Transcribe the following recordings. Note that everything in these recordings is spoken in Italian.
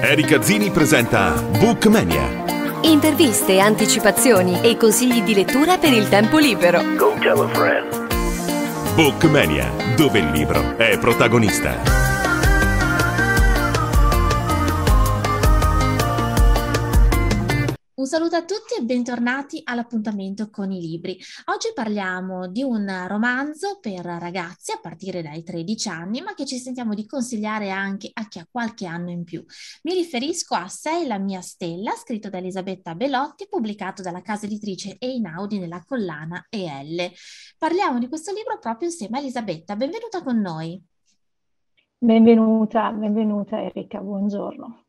Erika Zini presenta Bookmania. Interviste, anticipazioni e consigli di lettura per il tempo libero. Go tell a friend. Bookmania, dove il libro è protagonista. Un saluto a tutti e bentornati all'appuntamento con i libri. Oggi parliamo di un romanzo per ragazzi a partire dai 13 anni, ma che ci sentiamo di consigliare anche a chi ha qualche anno in più. Mi riferisco a Sei la mia stella, scritto da Elisabetta Belotti, pubblicato dalla casa editrice Einaudi nella collana EL. Parliamo di questo libro proprio insieme a Elisabetta. Benvenuta con noi. Benvenuta, benvenuta Erika, buongiorno.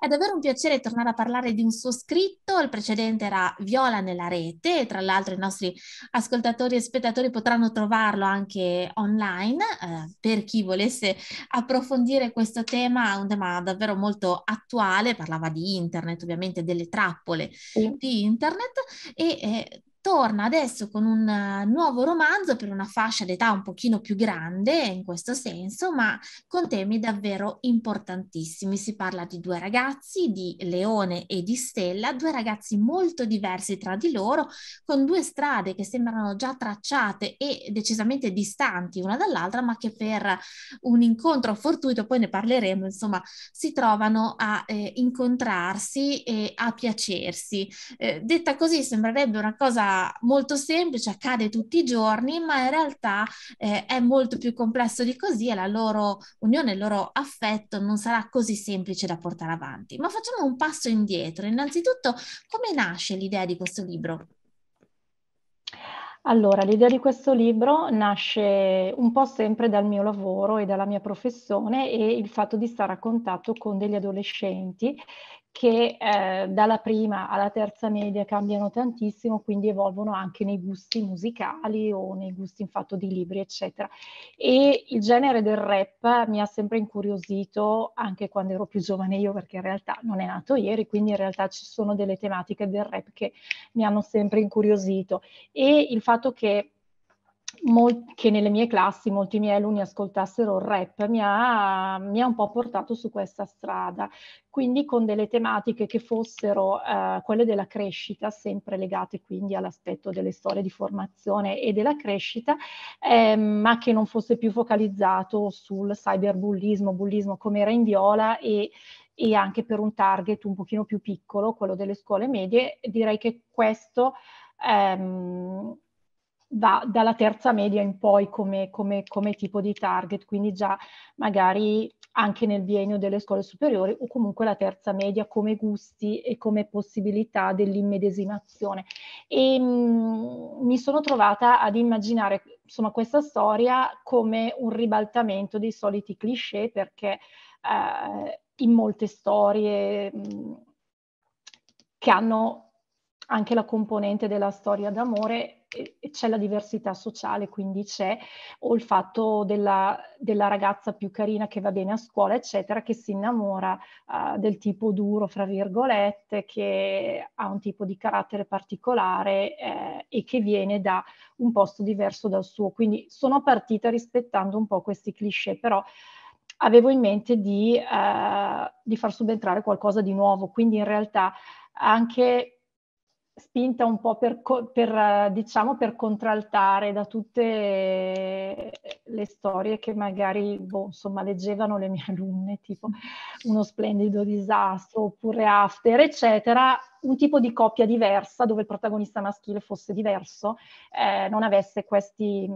È davvero un piacere tornare a parlare di un suo scritto, il precedente era Viola nella rete tra l'altro i nostri ascoltatori e spettatori potranno trovarlo anche online eh, per chi volesse approfondire questo tema, un tema davvero molto attuale, parlava di internet ovviamente, delle trappole sì. di internet e eh, torna adesso con un eh, nuovo romanzo per una fascia d'età un pochino più grande in questo senso, ma con temi davvero importantissimi. Si parla di due ragazzi, di Leone e di Stella, due ragazzi molto diversi tra di loro, con due strade che sembrano già tracciate e decisamente distanti una dall'altra, ma che per un incontro fortuito, poi ne parleremo, insomma, si trovano a eh, incontrarsi e a piacersi. Eh, detta così sembrerebbe una cosa molto semplice, accade tutti i giorni, ma in realtà eh, è molto più complesso di così e la loro unione, il loro affetto non sarà così semplice da portare avanti. Ma facciamo un passo indietro. Innanzitutto, come nasce l'idea di questo libro? Allora, l'idea di questo libro nasce un po' sempre dal mio lavoro e dalla mia professione e il fatto di stare a contatto con degli adolescenti che eh, dalla prima alla terza media cambiano tantissimo, quindi evolvono anche nei gusti musicali o nei gusti in fatto di libri, eccetera. E il genere del rap mi ha sempre incuriosito anche quando ero più giovane io, perché in realtà non è nato ieri, quindi in realtà ci sono delle tematiche del rap che mi hanno sempre incuriosito. E il fatto che molt, che nelle mie classi molti miei alunni ascoltassero il rap, mi ha, mi ha, un po' portato su questa strada, quindi con delle tematiche che fossero eh, quelle della crescita, sempre legate quindi all'aspetto delle storie di formazione e della crescita, eh, ma che non fosse più focalizzato sul cyberbullismo, bullismo come era in viola e, e anche per un target un pochino più piccolo, quello delle scuole medie, direi che questo... Ehm, va dalla terza media in poi come, come, come tipo di target, quindi già magari anche nel biennio delle scuole superiori o comunque la terza media come gusti e come possibilità dell'immedesimazione. E mh, mm, mi sono trovata ad immaginare insomma questa storia come un ribaltamento dei soliti cliché perché eh, in molte storie mh, mm, che hanno anche la componente della storia d'amore, c'è la diversità sociale, quindi c'è, o il fatto della, della, ragazza più carina che va bene a scuola, eccetera, che si innamora uh, del tipo duro, fra virgolette, che ha un tipo di carattere particolare eh, e che viene da un posto diverso dal suo. Quindi sono partita rispettando un po' questi cliché, però avevo in mente di, uh, di far subentrare qualcosa di nuovo, quindi in realtà anche spinta un po' per, per, eh, diciamo, per contraltare da tutte eh, le storie che magari, boh, insomma, leggevano le mie alunne, tipo uno splendido disastro, oppure after, eccetera, un tipo di coppia diversa, dove il protagonista maschile fosse diverso, eh, non avesse questi,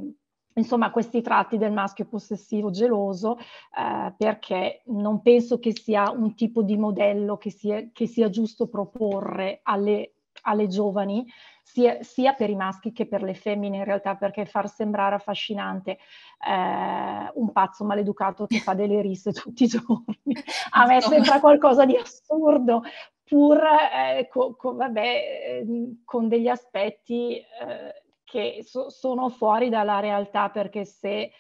insomma, questi tratti del maschio possessivo, geloso, eh, perché non penso che sia un tipo di modello che sia, che sia giusto proporre alle alle giovani, sia, sia, per i maschi che per le femmine in realtà, perché far sembrare affascinante eh, un pazzo maleducato che fa delle risse tutti i giorni, a me sembra qualcosa di assurdo, pur eh, co- co- vabbè, ehm, con degli aspetti eh, che so- sono fuori dalla realtà, perché se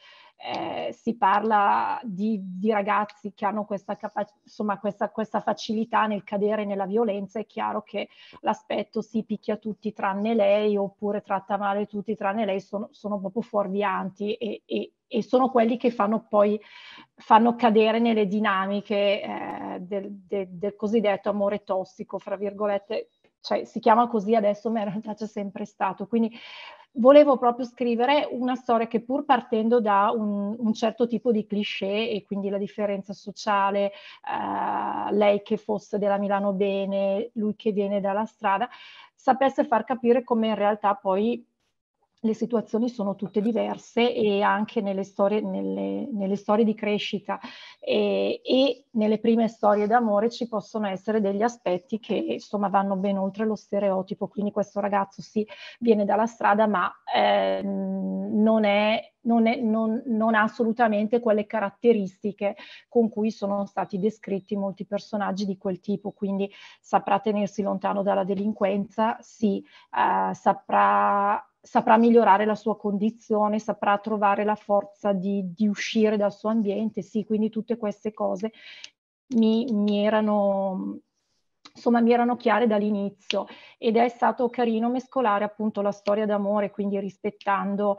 eh, si parla di, di, ragazzi che hanno questa, capac- insomma, questa, questa, facilità nel cadere nella violenza, è chiaro che l'aspetto si picchia tutti tranne lei oppure tratta male tutti tranne lei, sono, sono proprio fuorvianti e, e, e, sono quelli che fanno poi fanno cadere nelle dinamiche eh, del, de, del cosiddetto amore tossico, fra virgolette, cioè si chiama così adesso, ma in realtà c'è sempre stato. Quindi volevo proprio scrivere una storia che pur partendo da un, un certo tipo di cliché e quindi la differenza sociale, eh, lei che fosse della Milano bene, lui che viene dalla strada, sapesse far capire come in realtà poi le situazioni sono tutte diverse e anche nelle storie, nelle, nelle storie di crescita e, e, nelle prime storie d'amore ci possono essere degli aspetti che insomma vanno ben oltre lo stereotipo, quindi questo ragazzo sì viene dalla strada ma eh, non, è, non, è, non, non ha assolutamente quelle caratteristiche con cui sono stati descritti molti personaggi di quel tipo, quindi saprà tenersi lontano dalla delinquenza, sì, eh, saprà saprà migliorare la sua condizione, saprà trovare la forza di, di uscire dal suo ambiente, sì, quindi tutte queste cose mi, mi erano insomma mi erano chiare dall'inizio ed è stato carino mescolare appunto la storia d'amore, quindi rispettando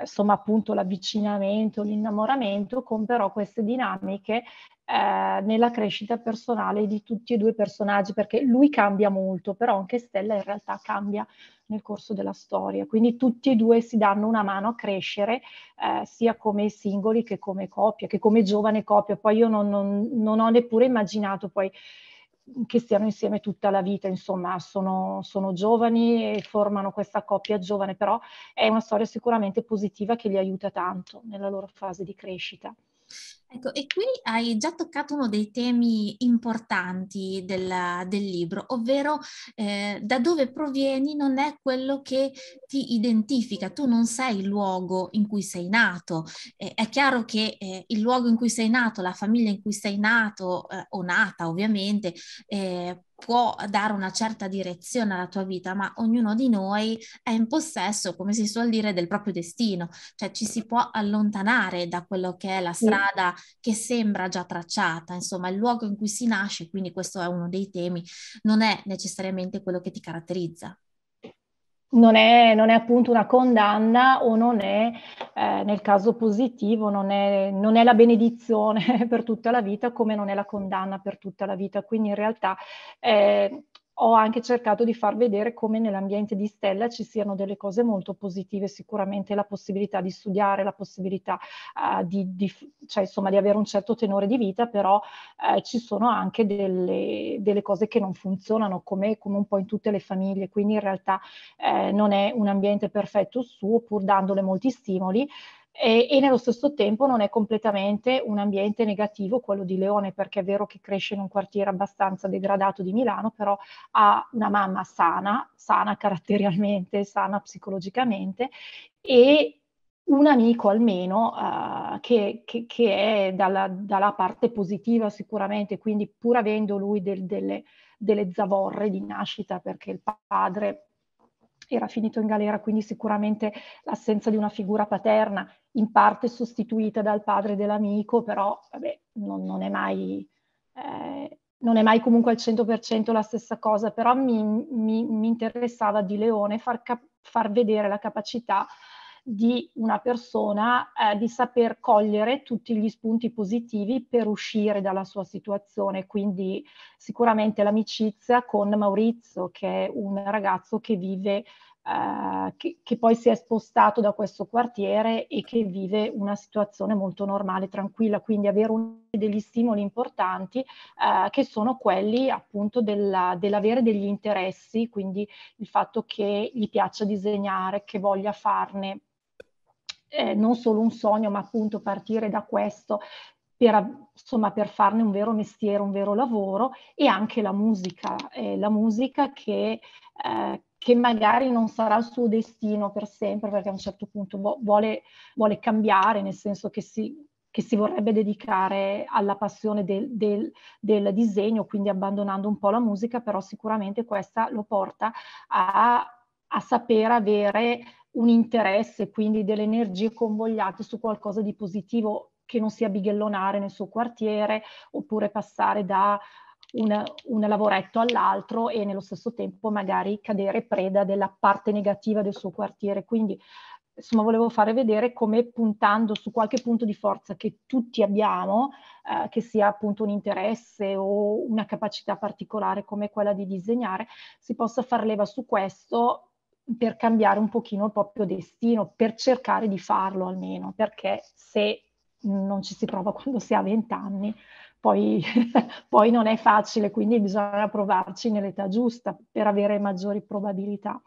insomma appunto l'avvicinamento, l'innamoramento, con però queste dinamiche eh, nella crescita personale di tutti e due i personaggi, perché lui cambia molto, però anche Stella in realtà cambia nel corso della storia. Quindi tutti e due si danno una mano a crescere, eh, sia come singoli che come coppia, che come giovane coppia. Poi io non, non, non ho neppure immaginato poi che stiano insieme tutta la vita, insomma sono, sono, giovani e formano questa coppia giovane, però è una storia sicuramente positiva che li aiuta tanto nella loro fase di crescita. Ecco, e qui hai già toccato uno dei temi importanti della, del libro, ovvero eh, da dove provieni non è quello che ti identifica, tu non sei il luogo in cui sei nato. Eh, è chiaro che eh, il luogo in cui sei nato, la famiglia in cui sei nato eh, o nata ovviamente, eh, può dare una certa direzione alla tua vita, ma ognuno di noi è in possesso, come si suol dire, del proprio destino, cioè ci si può allontanare da quello che è la strada che sembra già tracciata, insomma il luogo in cui si nasce, quindi questo è uno dei temi, non è necessariamente quello che ti caratterizza non è, non è, appunto una condanna o non è, eh, nel caso positivo, non è, non è, la benedizione per tutta la vita come non è la condanna per tutta la vita. Quindi in realtà eh, ho anche cercato di far vedere come nell'ambiente di Stella ci siano delle cose molto positive, sicuramente la possibilità di studiare, la possibilità uh, di, di, cioè, insomma, di, avere un certo tenore di vita, però uh, ci sono anche delle, delle, cose che non funzionano come, come, un po' in tutte le famiglie, quindi in realtà eh, non è un ambiente perfetto suo pur dandole molti stimoli e, e, nello stesso tempo non è completamente un ambiente negativo quello di Leone, perché è vero che cresce in un quartiere abbastanza degradato di Milano, però ha una mamma sana, sana caratterialmente, sana psicologicamente e un amico almeno uh, che, che, che, è dalla, dalla, parte positiva sicuramente, quindi pur avendo lui del, delle, delle zavorre di nascita perché il padre era finito in galera, quindi sicuramente l'assenza di una figura paterna, in parte sostituita dal padre dell'amico, però vabbè, non, non, è mai, eh, non, è mai... comunque al 100% la stessa cosa, però mi, mi, mi interessava di Leone far, cap- far vedere la capacità di una persona eh, di saper cogliere tutti gli spunti positivi per uscire dalla sua situazione. Quindi sicuramente l'amicizia con Maurizio, che è un ragazzo che vive Uh, che, che, poi si è spostato da questo quartiere e che vive una situazione molto normale, tranquilla, quindi avere un, degli stimoli importanti eh, che sono quelli appunto della, dell'avere degli interessi, quindi il fatto che gli piaccia disegnare, che voglia farne eh, non solo un sogno, ma appunto partire da questo per, insomma, per farne un vero mestiere, un vero lavoro e anche la musica, eh, la musica che, eh, che, magari non sarà il suo destino per sempre perché a un certo punto vo- vuole, vuole, cambiare, nel senso che si, che si vorrebbe dedicare alla passione del, del, del disegno, quindi abbandonando un po' la musica, però sicuramente questa lo porta a a saper avere un interesse, quindi delle energie convogliate su qualcosa di positivo che non sia bighellonare nel suo quartiere oppure passare da un, un lavoretto all'altro e nello stesso tempo magari cadere preda della parte negativa del suo quartiere. Quindi insomma volevo fare vedere come puntando su qualche punto di forza che tutti abbiamo, eh, che sia appunto un interesse o una capacità particolare come quella di disegnare, si possa far leva su questo per cambiare un pochino il proprio destino, per cercare di farlo almeno, perché se non ci si prova quando si ha 20 anni, poi, poi non è facile, quindi bisogna provarci nell'età giusta per avere maggiori probabilità.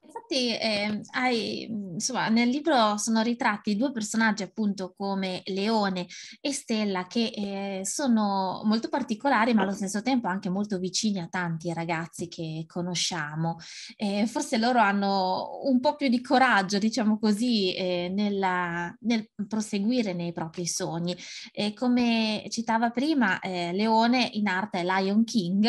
Infatti eh, hai insomma, nel libro sono ritratti due personaggi appunto come Leone e Stella che eh, sono molto particolari ma allo stesso tempo anche molto vicini a tanti ragazzi che conosciamo. Eh, forse loro hanno un po' più di coraggio, diciamo così, eh, nella, nel proseguire nei propri sogni. come citava prima, eh, Leone in arte è Lion King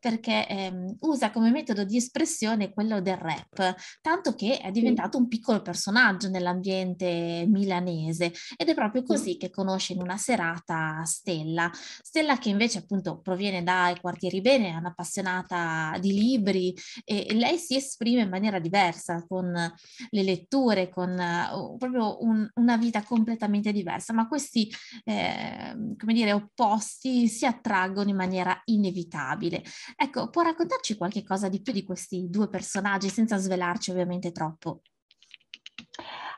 perché ehm, usa come metodo di espressione quello del rap, tanto che è diventato un piccolo personaggio nell'ambiente milanese ed è proprio così che conosce in una serata Stella. Stella che invece appunto proviene dai quartieri bene, è un'appassionata di libri e lei si esprime in maniera diversa con le letture, con uh, proprio un, una vita completamente diversa, ma questi, eh, come dire, opposti si attraggono in maniera inevitabile. Ecco, può raccontarci qualche cosa di più di questi due personaggi senza svelarci ovviamente troppo?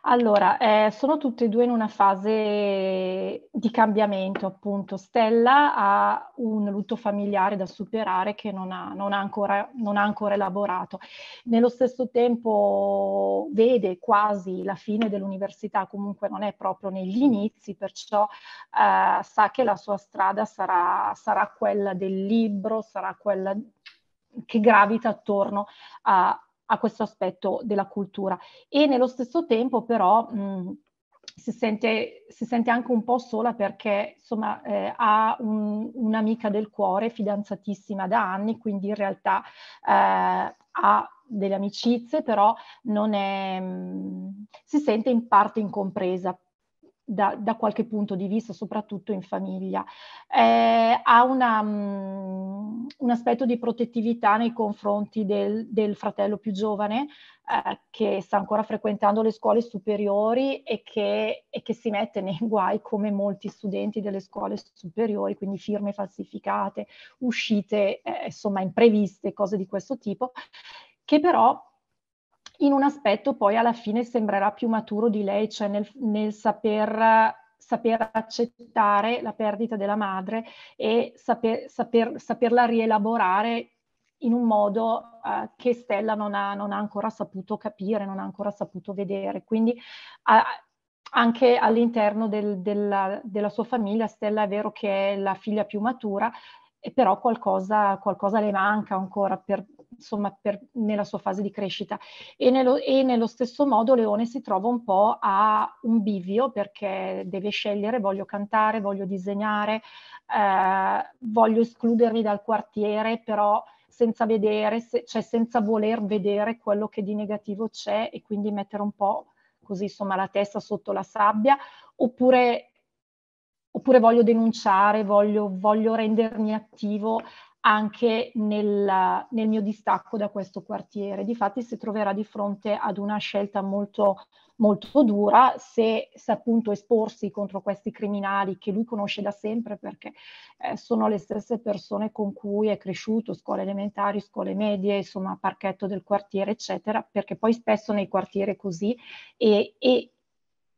Allora, eh, sono tutte e due in una fase di cambiamento, appunto. Stella ha un lutto familiare da superare che non ha, non ha, ancora, non ha ancora, elaborato. Nello stesso tempo vede quasi la fine dell'università, comunque non è proprio negli inizi, perciò eh, sa che la sua strada sarà, sarà quella del libro, sarà quella che gravita attorno a a questo aspetto della cultura e nello stesso tempo però mh, si sente, si sente, anche un po' sola perché insomma eh, ha un, un'amica del cuore, fidanzatissima da anni, quindi in realtà eh, ha delle amicizie, però non è, si sente in parte incompresa da, da qualche punto di vista, soprattutto in famiglia. Eh, ha una, um, un aspetto di protettività nei confronti del, del fratello più giovane eh, che sta ancora frequentando le scuole superiori e che, e che, si mette nei guai come molti studenti delle scuole superiori, quindi firme falsificate, uscite eh, insomma impreviste, cose di questo tipo, che però in un aspetto poi alla fine sembrerà più maturo di lei, cioè nel, nel saper, saper, accettare la perdita della madre e saper, saper, saperla rielaborare in un modo uh, che Stella non ha, non ha, ancora saputo capire, non ha ancora saputo vedere. Quindi uh, anche all'interno del, della, della, sua famiglia, Stella è vero che è la figlia più matura, però qualcosa, qualcosa le manca ancora per insomma, per, nella sua fase di crescita. E nello, e nello stesso modo Leone si trova un po' a un bivio perché deve scegliere, voglio cantare, voglio disegnare, eh, voglio escludermi dal quartiere, però senza vedere, se, cioè senza voler vedere quello che di negativo c'è e quindi mettere un po' così insomma la testa sotto la sabbia, oppure, oppure voglio denunciare, voglio, voglio rendermi attivo anche nel, nel mio distacco da questo quartiere. Difatti si troverà di fronte ad una scelta molto, molto dura se, se appunto esporsi contro questi criminali che lui conosce da sempre perché eh, sono le stesse persone con cui è cresciuto, scuole elementari, scuole medie, insomma parchetto del quartiere, eccetera, perché poi spesso nei quartieri così e, e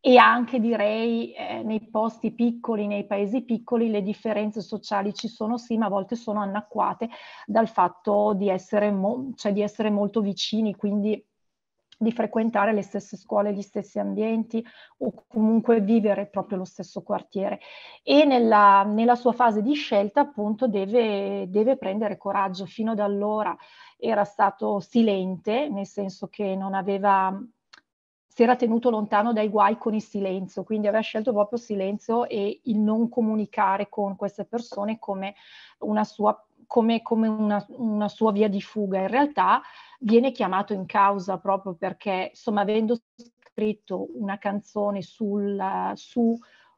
e anche direi eh, nei posti piccoli, nei paesi piccoli, le differenze sociali ci sono sì, ma a volte sono anacquate dal fatto di essere, mo- cioè, di essere molto vicini, quindi di frequentare le stesse scuole, gli stessi ambienti o comunque vivere proprio lo stesso quartiere. E nella, nella sua fase di scelta appunto deve, deve prendere coraggio. Fino ad allora era stato silente, nel senso che non aveva si era tenuto lontano dai guai con il silenzio, quindi aveva scelto proprio il silenzio e il non comunicare con queste persone come una sua, come, come una, una sua via di fuga. In realtà viene chiamato in causa proprio perché, insomma, avendo scritto una canzone sul, su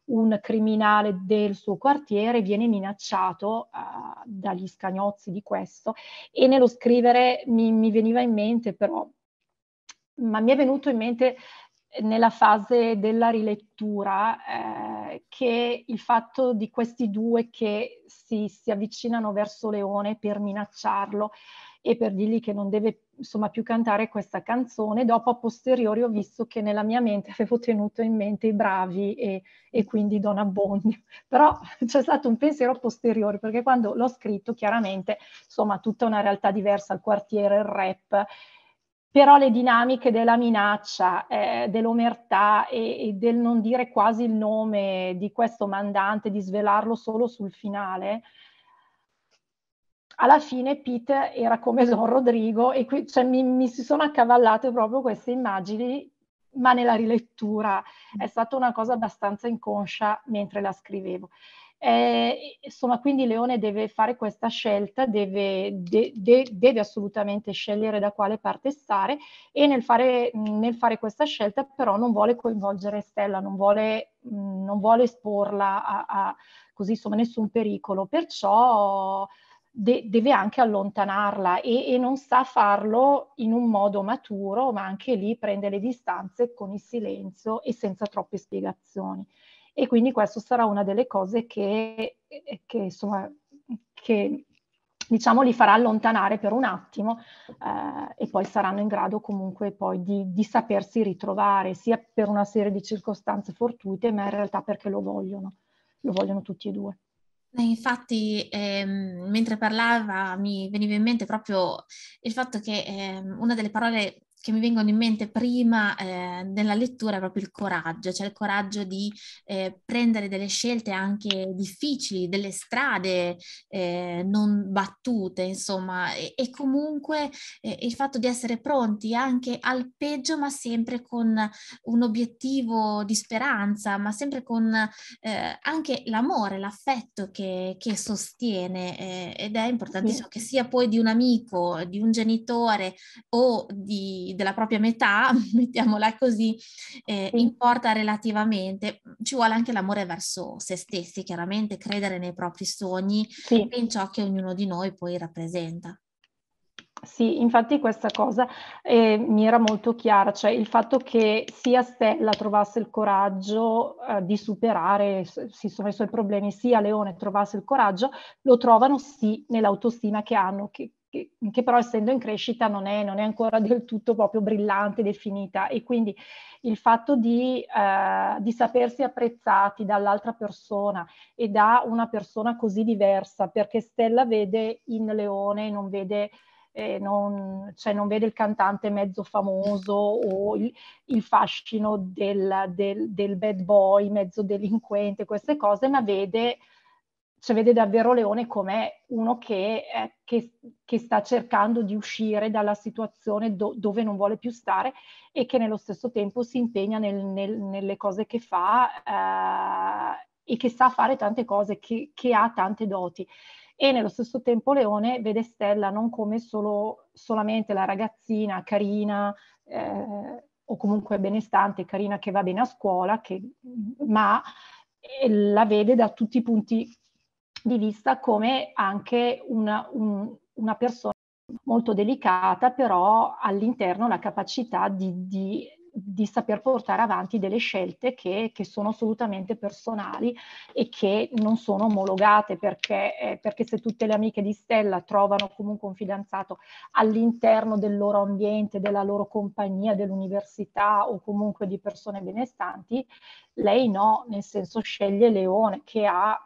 un criminale del suo quartiere viene minacciato uh, dagli scagnozzi di questo e nello scrivere mi, mi veniva in mente però ma mi è venuto in mente eh, nella fase della rilettura eh, che il fatto di questi due che si, si, avvicinano verso Leone per minacciarlo e per dirgli che non deve insomma più cantare questa canzone, dopo a posteriori ho visto che nella mia mente avevo tenuto in mente i bravi e, e quindi Don Abbondio, però c'è stato un pensiero posteriore perché quando l'ho scritto chiaramente insomma tutta una realtà diversa, il quartiere, il rap, però le dinamiche della minaccia, eh, dell'omertà e, e, del non dire quasi il nome di questo mandante, di svelarlo solo sul finale, alla fine Pete era come Don Rodrigo e qui cioè, mi, mi, si sono accavallate proprio queste immagini, ma nella rilettura è stata una cosa abbastanza inconscia mentre la scrivevo. Eh, insomma, quindi Leone deve fare questa scelta, deve, de, de, deve, assolutamente scegliere da quale parte stare e nel fare, nel fare questa scelta però non vuole coinvolgere Stella, non vuole, mh, mm, non vuole esporla a, a così, insomma, nessun pericolo, perciò de, deve anche allontanarla e, e non sa farlo in un modo maturo, ma anche lì prende le distanze con il silenzio e senza troppe spiegazioni e quindi questo sarà una delle cose che, eh, che insomma, che diciamo li farà allontanare per un attimo eh, e poi saranno in grado comunque poi di, di, sapersi ritrovare sia per una serie di circostanze fortuite ma in realtà perché lo vogliono, lo vogliono tutti e due. Infatti, ehm, mentre parlava mi veniva in mente proprio il fatto che ehm, una delle parole che mi vengono in mente prima eh, nella lettura è proprio il coraggio, cioè il coraggio di eh, prendere delle scelte anche difficili, delle strade eh, non battute, insomma, e, e comunque eh, il fatto di essere pronti anche al peggio, ma sempre con un obiettivo di speranza, ma sempre con eh, anche l'amore, l'affetto che, che sostiene eh, ed è importantissimo sì. che sia poi di un amico, di un genitore o di della propria metà, mettiamola così, eh, importa relativamente. Ci vuole anche l'amore verso se stessi, chiaramente, credere nei propri sogni sì. e in ciò che ognuno di noi poi rappresenta. Sì, infatti questa cosa eh, mi era molto chiara, cioè il fatto che sia Stella trovasse il coraggio eh, di superare si, sono i suoi problemi, sia Leone trovasse il coraggio, lo trovano sì nell'autostima che hanno, che, che, però essendo in crescita non è, non è, ancora del tutto proprio brillante, definita e quindi il fatto di, eh, di sapersi apprezzati dall'altra persona e da una persona così diversa, perché Stella vede in Leone, non vede... Eh, non, cioè non, vede il cantante mezzo famoso o il, il fascino del, del, del, bad boy, mezzo delinquente, queste cose, ma vede cioè vede davvero Leone come uno che, eh, che, che, sta cercando di uscire dalla situazione do, dove non vuole più stare e che nello stesso tempo si impegna nel, nel, nelle cose che fa eh, e che sa fare tante cose, che, che, ha tante doti. E nello stesso tempo Leone vede Stella non come solo, solamente la ragazzina carina eh, o comunque benestante, carina che va bene a scuola, ma la vede da tutti i punti di vista come anche una, un, una persona molto delicata, però all'interno la capacità di, di di saper portare avanti delle scelte che, che, sono assolutamente personali e che non sono omologate perché, eh, perché, se tutte le amiche di Stella trovano comunque un fidanzato all'interno del loro ambiente, della loro compagnia, dell'università o comunque di persone benestanti, lei no, nel senso sceglie Leone che ha,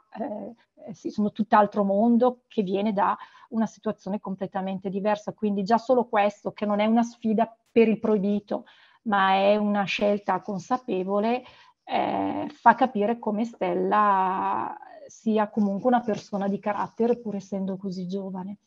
eh, sì, sono tutt'altro mondo che viene da una situazione completamente diversa, quindi già solo questo che non è una sfida per il proibito, ma è una scelta consapevole, eh, fa capire come Stella sia comunque una persona di carattere pur essendo così giovane.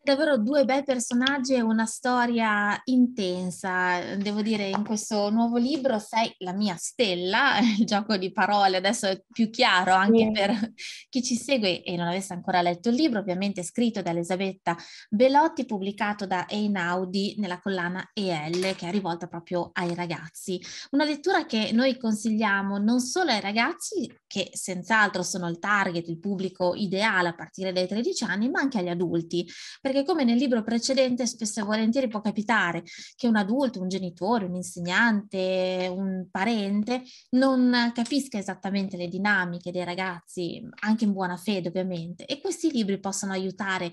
Davvero due bei personaggi e una storia intensa. Devo dire, in questo nuovo libro sei la mia stella, il gioco di parole adesso è più chiaro anche yeah. per chi ci segue e non avesse ancora letto il libro, ovviamente scritto da Elisabetta Belotti, pubblicato da Einaudi nella collana EL, che è rivolta proprio ai ragazzi. Una lettura che noi consigliamo non solo ai ragazzi, che senz'altro sono il target, il pubblico ideale a partire dai 13 anni, ma anche agli adulti perché come nel libro precedente spesso e volentieri può capitare che un adulto, un genitore, un insegnante, un parente non capisca esattamente le dinamiche dei ragazzi, anche in buona fede ovviamente, e questi libri possono aiutare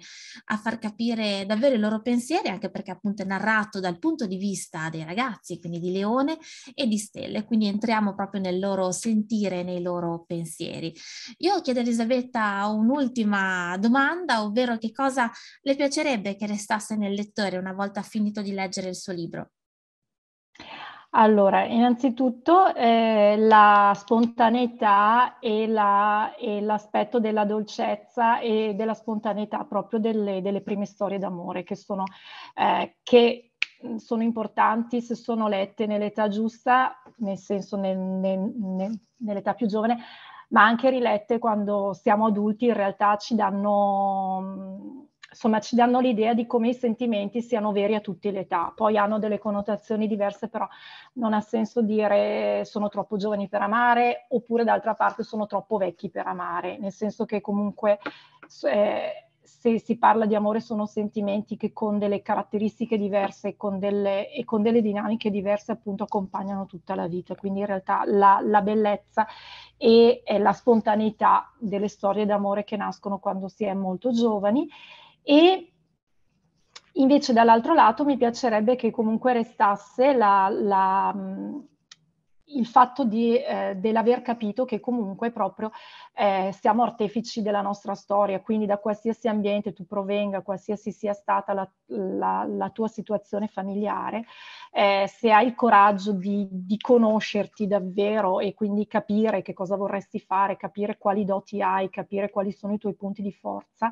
a far capire davvero i loro pensieri, anche perché appunto è narrato dal punto di vista dei ragazzi, quindi di leone e di stelle, quindi entriamo proprio nel loro sentire, nei loro pensieri. Io chiedo a Elisabetta un'ultima domanda, ovvero che cosa le piace piacerebbe che restasse nel lettore una volta finito di leggere il suo libro? Allora, innanzitutto eh, la spontaneità e, la, e, l'aspetto della dolcezza e della spontaneità proprio delle, delle prime storie d'amore che sono, eh, che mm, sono, importanti se sono lette nell'età giusta, nel senso nel, nel, nel, nell'età più giovane, ma anche rilette quando siamo adulti in realtà ci danno mm, insomma ci danno l'idea di come i sentimenti siano veri a tutte le età, poi hanno delle connotazioni diverse, però non ha senso dire sono troppo giovani per amare oppure d'altra parte sono troppo vecchi per amare, nel senso che comunque eh, se si parla di amore sono sentimenti che con delle caratteristiche diverse con delle, e con delle dinamiche diverse appunto accompagnano tutta la vita, quindi in realtà la, la bellezza e, e la spontaneità delle storie d'amore che nascono quando si è molto giovani e invece dall'altro lato mi piacerebbe che comunque restasse la, la, il fatto di, eh, dell'aver capito che comunque proprio eh, siamo artefici della nostra storia, quindi da qualsiasi ambiente tu provenga, qualsiasi sia stata la, la, la tua situazione familiare, eh, se hai il coraggio di, di, conoscerti davvero e quindi capire che cosa vorresti fare, capire quali doti hai, capire quali sono i tuoi punti di forza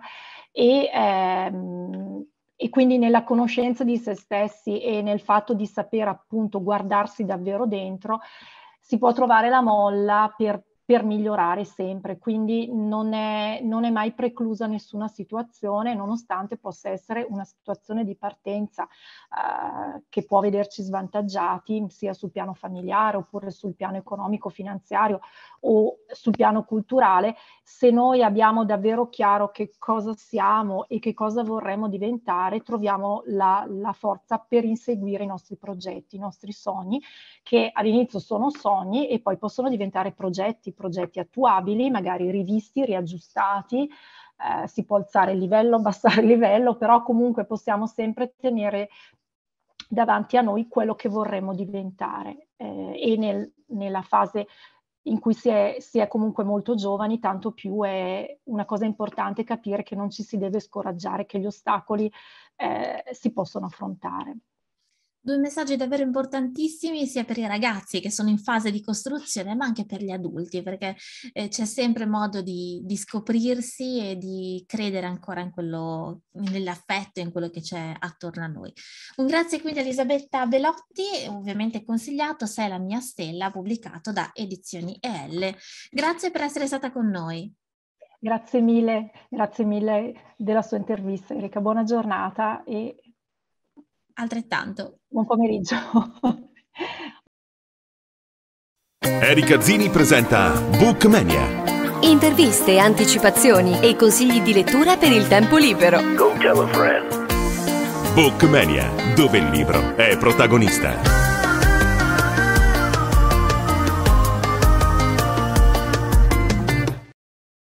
e ehm, e quindi nella conoscenza di se stessi e nel fatto di sapere appunto guardarsi davvero dentro, si può trovare la molla per per migliorare sempre, quindi non è, non è mai preclusa nessuna situazione, nonostante possa essere una situazione di partenza eh, che può vederci svantaggiati sia sul piano familiare oppure sul piano economico, finanziario o sul piano culturale, se noi abbiamo davvero chiaro che cosa siamo e che cosa vorremmo diventare, troviamo la, la forza per inseguire i nostri progetti, i nostri sogni, che all'inizio sono sogni e poi possono diventare progetti progetti attuabili, magari rivisti, riaggiustati, eh, si può alzare il livello, abbassare il livello, però comunque possiamo sempre tenere davanti a noi quello che vorremmo diventare eh, e nel, nella fase in cui si è, si è, comunque molto giovani, tanto più è una cosa importante capire che non ci si deve scoraggiare, che gli ostacoli eh, si possono affrontare. Due messaggi davvero importantissimi sia per i ragazzi che sono in fase di costruzione, ma anche per gli adulti, perché eh, c'è sempre modo di, di, scoprirsi e di credere ancora in quello, nell'affetto e in quello che c'è attorno a noi. Un grazie quindi a Elisabetta Belotti, ovviamente consigliato Sei la mia stella, pubblicato da Edizioni EL. Grazie per essere stata con noi. Grazie mille, grazie mille della sua intervista, Erika. Buona giornata e... Altrettanto. Buon pomeriggio. Erika Zini presenta Bookmania. Interviste, anticipazioni e consigli di lettura per il tempo libero. Go tell a friend. Bookmania, dove il libro è protagonista.